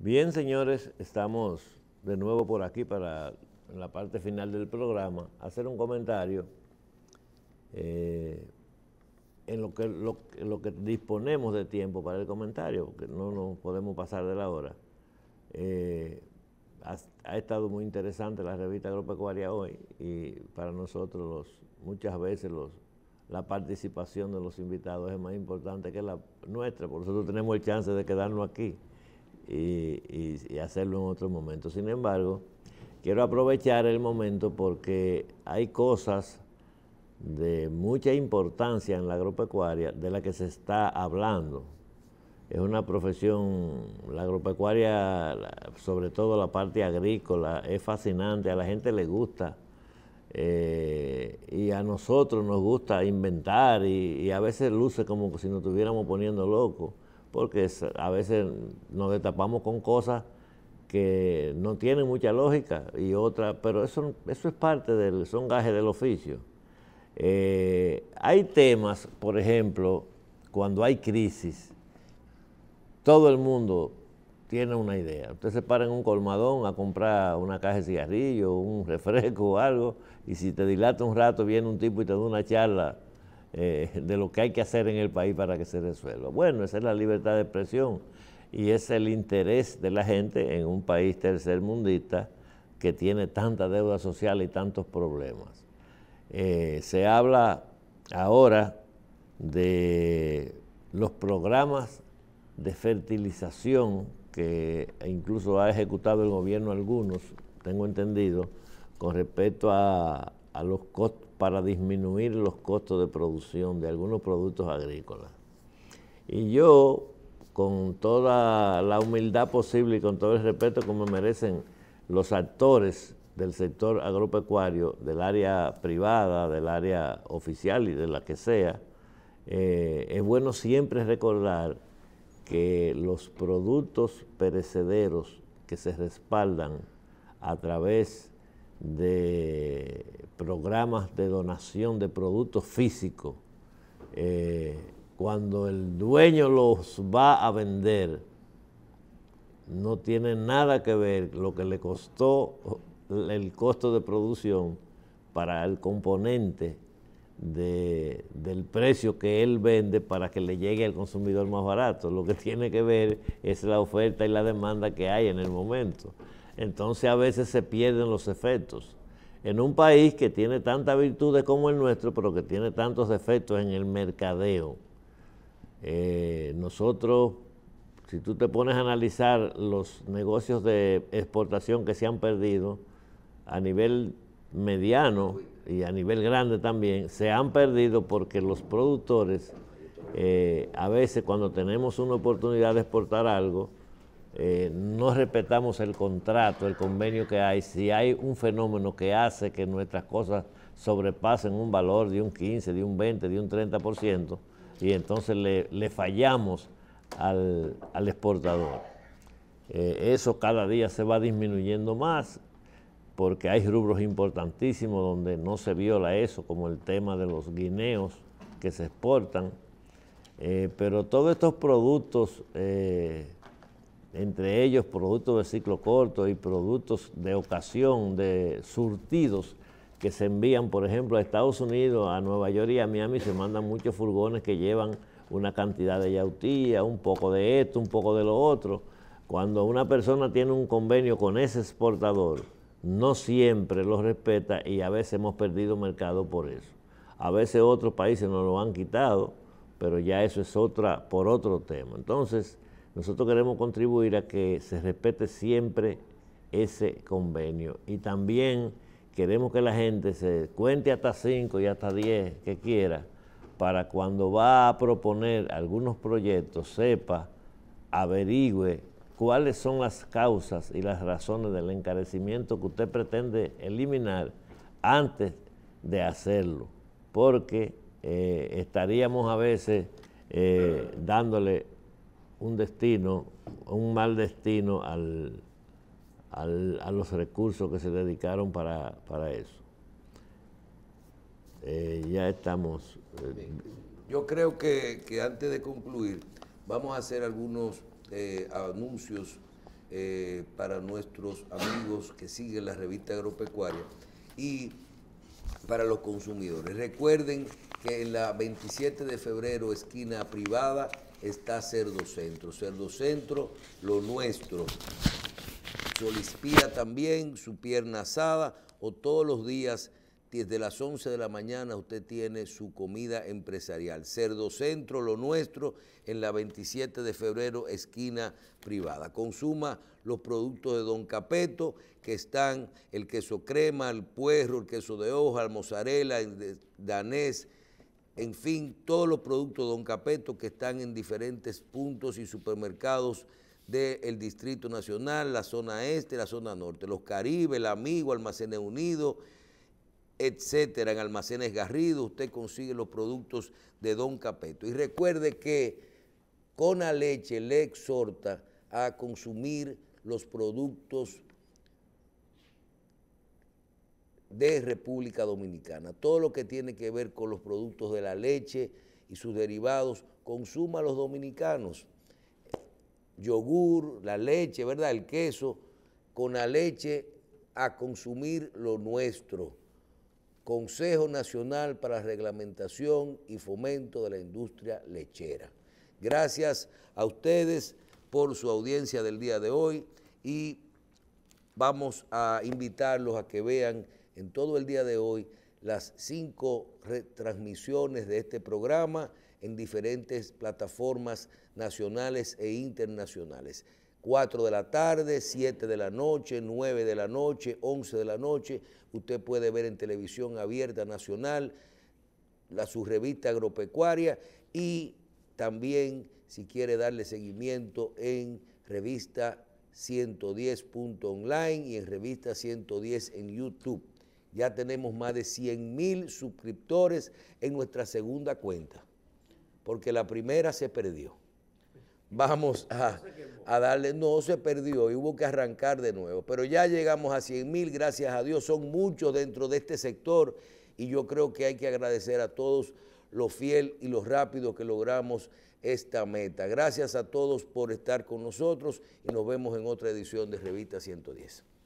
Bien, señores, estamos de nuevo por aquí para la parte final del programa, hacer un comentario eh, en lo que, disponemos de tiempo para el comentario, porque no nos podemos pasar de la hora. Eh, ha, estado muy interesante la revista agropecuaria hoy y para nosotros los, muchas veces la participación de los invitados es más importante que la nuestra, por nosotros tenemos el chance de quedarnos aquí y, hacerlo en otro momento. Sin embargo, quiero aprovechar el momento porque hay cosas de mucha importancia en la agropecuaria de la que se está hablando. Es una profesión, la agropecuaria, sobre todo la parte agrícola, es fascinante, a la gente le gusta. Eh, y a nosotros nos gusta inventar y, y, a veces luce como si nos estuviéramos poniendo locos, porque a veces nos destapamos con cosas que no tienen mucha lógica y otra, pero eso, eso es parte del, son del oficio. Eh, hay temas, por ejemplo, cuando hay crisis, todo el mundo tiene una idea. Usted se para en un colmadón a comprar una caja de cigarrillos, un refresco o algo, y si te dilata un rato viene un tipo y te da una charla eh, de lo que hay que hacer en el país para que se resuelva. Bueno, esa es la libertad de expresión y es el interés de la gente en un país tercermundista que tiene tanta deuda social y tantos problemas. Eh, se habla ahora de los programas de fertilización que incluso ha ejecutado el gobierno algunos, tengo entendido, con respecto a, a los costos para disminuir los costos de producción de algunos productos agrícolas. Y yo, con toda la humildad posible y con todo el respeto que me merecen los actores del sector agropecuario, del área privada, del área oficial y de la que sea, eh, es bueno siempre recordar que los productos perecederos que se respaldan a través de programas de donación de productos físicos, eh, cuando el dueño los va a vender, no tiene nada que ver lo que le costó el costo de producción para el componente del precio que él vende para que le llegue al consumidor más barato. Lo que tiene que ver es la oferta y la demanda que hay en el momento entonces a veces se pierden los efectos. En un país que tiene tantas virtudes como el nuestro, pero que tiene tantos efectos en el mercadeo, eh, nosotros, si tú te pones a analizar los negocios de exportación que se han perdido, a nivel mediano y a nivel grande también, se han perdido porque los productores, eh, a veces cuando tenemos una oportunidad de exportar algo, eh, no respetamos el contrato, el convenio que hay, si hay un fenómeno que hace que nuestras cosas sobrepasen un valor de un 15, de un 20, de un 30%, y entonces le, fallamos al, exportador. Eh, eso cada día se va disminuyendo más porque hay rubros importantísimos donde no se viola eso, como el tema de los guineos que se exportan. Eh, pero todos estos productos entre ellos productos de ciclo corto y productos de ocasión, de surtidos que se envían, por ejemplo, a Estados Unidos, a Nueva York y a Miami, se mandan muchos furgones que llevan una cantidad de yautía, un poco de esto, un poco de lo otro. Cuando una persona tiene un convenio con ese exportador, no siempre lo respeta y a veces hemos perdido mercado por eso. A veces otros países nos lo han quitado, pero ya eso es otra, por otro tema. Entonces, nosotros queremos contribuir a que se respete siempre ese convenio y también queremos que la gente se cuente hasta 5 y hasta 10 que quiera para cuando va a proponer algunos proyectos sepa, averigüe cuáles son las causas y las razones del encarecimiento que usted pretende eliminar antes de hacerlo, porque eh, estaríamos a veces eh, dándole un destino, un mal destino al, al, a los recursos que se dedicaron para, eso. Eh, ya estamos. Eh, Yo creo que, antes de concluir, vamos a hacer algunos eh, anuncios para nuestros amigos que siguen la revista agropecuaria y para los consumidores. Recuerden que en la 27 de febrero, esquina privada, está Cerdo Centro. Cerdo Centro, lo nuestro. solispía también, su pierna asada, o todos los días, desde las 11 de la mañana, usted tiene su comida empresarial. Cerdo Centro, lo nuestro, en la 27 de febrero, esquina privada. Consuma los productos de Don Capeto, que están el queso crema, el puerro, el queso de hoja, el mozzarella, el danés, en fin, todos los productos de Don Capeto que están en diferentes puntos y supermercados del Distrito Nacional, la zona este, la zona norte, los Caribe, el Amigo, Almacenes Unidos, etcétera, en Almacenes Garrido, usted consigue los productos de Don Capeto. Y recuerde que con la Leche le exhorta a consumir los productos de República Dominicana. Todo lo que tiene que ver con los productos de la leche y sus derivados, consuma los dominicanos. Yogur, la leche, ¿verdad? El queso, con la leche a consumir lo nuestro. Consejo Nacional para Reglamentación y Fomento de la Industria Lechera. Gracias a ustedes por su audiencia del día de hoy y vamos a invitarlos a que vean en todo el día de hoy las cinco retransmisiones de este programa en diferentes plataformas nacionales e internacionales. 4 de la tarde, 7 de la noche, 9 de la noche, 11 de la noche. Usted puede ver en televisión abierta nacional la su revista agropecuaria y también si quiere darle seguimiento en revista 110.online y en revista 110 en YouTube. Ya tenemos más de 100 mil suscriptores en nuestra segunda cuenta, porque la primera se perdió. Vamos a, darle, no se perdió y hubo que arrancar de nuevo, pero ya llegamos a 100 mil, gracias a Dios, son muchos dentro de este sector y yo creo que hay que agradecer a todos los fiel y los rápidos que logramos esta meta. Gracias a todos por estar con nosotros y nos vemos en otra edición de Revista 110.